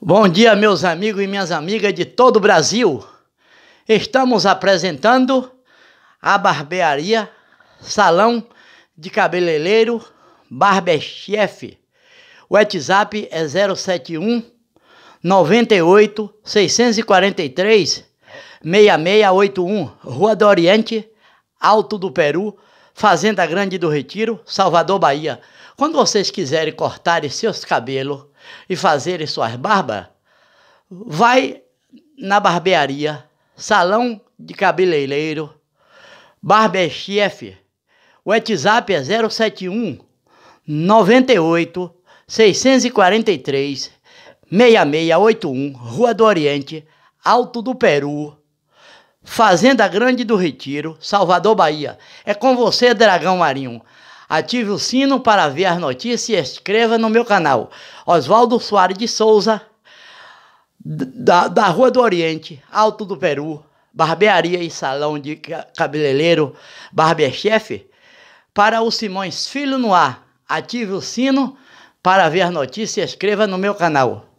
Bom dia, meus amigos e minhas amigas de todo o Brasil. Estamos apresentando a barbearia Salão de Cabeleireiro Barberchef. O WhatsApp é 071 98 643 6681, Rua do Oriente, Alto do Peru, Fazenda Grande do Retiro, Salvador, Bahia. Quando vocês quiserem cortarem seus cabelos e fazerem suas barbas, vai na barbearia, salão de cabeleireiro, barber é chefe. O WhatsApp é 071 98 643 6681, Rua do Oriente, Alto do Peru, Fazenda Grande do Retiro, Salvador, Bahia. É com você, Dragão Marinho. Ative o sino para ver as notícias e inscreva no meu canal. Oswaldo Soares de Souza, da, da Rua do Oriente, Alto do Peru, barbearia e salão de cabeleireiro, barber para o Simões Filho no ar. Ative o sino para ver as notícias e inscreva no meu canal.